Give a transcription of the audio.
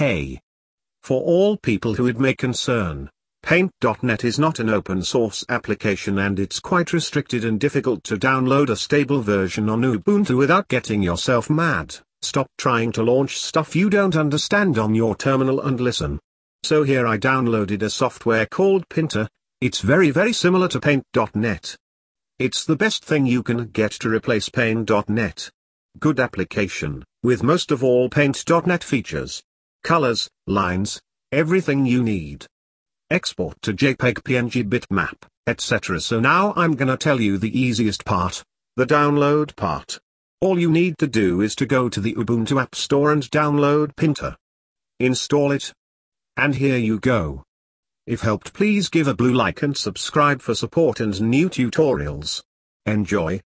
Hey! For all people who it may concern, Paint.net is not an open source application and it's quite restricted and difficult to download a stable version on Ubuntu without getting yourself mad. Stop trying to launch stuff you don't understand on your terminal and listen. So here I downloaded a software called Pinter, it's very very similar to Paint.net. It's the best thing you can get to replace Paint.net. Good application, with most of all Paint.net features colors, lines, everything you need. Export to JPEG PNG bitmap, etc. So now I'm gonna tell you the easiest part, the download part. All you need to do is to go to the Ubuntu App Store and download Pinter. Install it. And here you go. If helped please give a blue like and subscribe for support and new tutorials. Enjoy.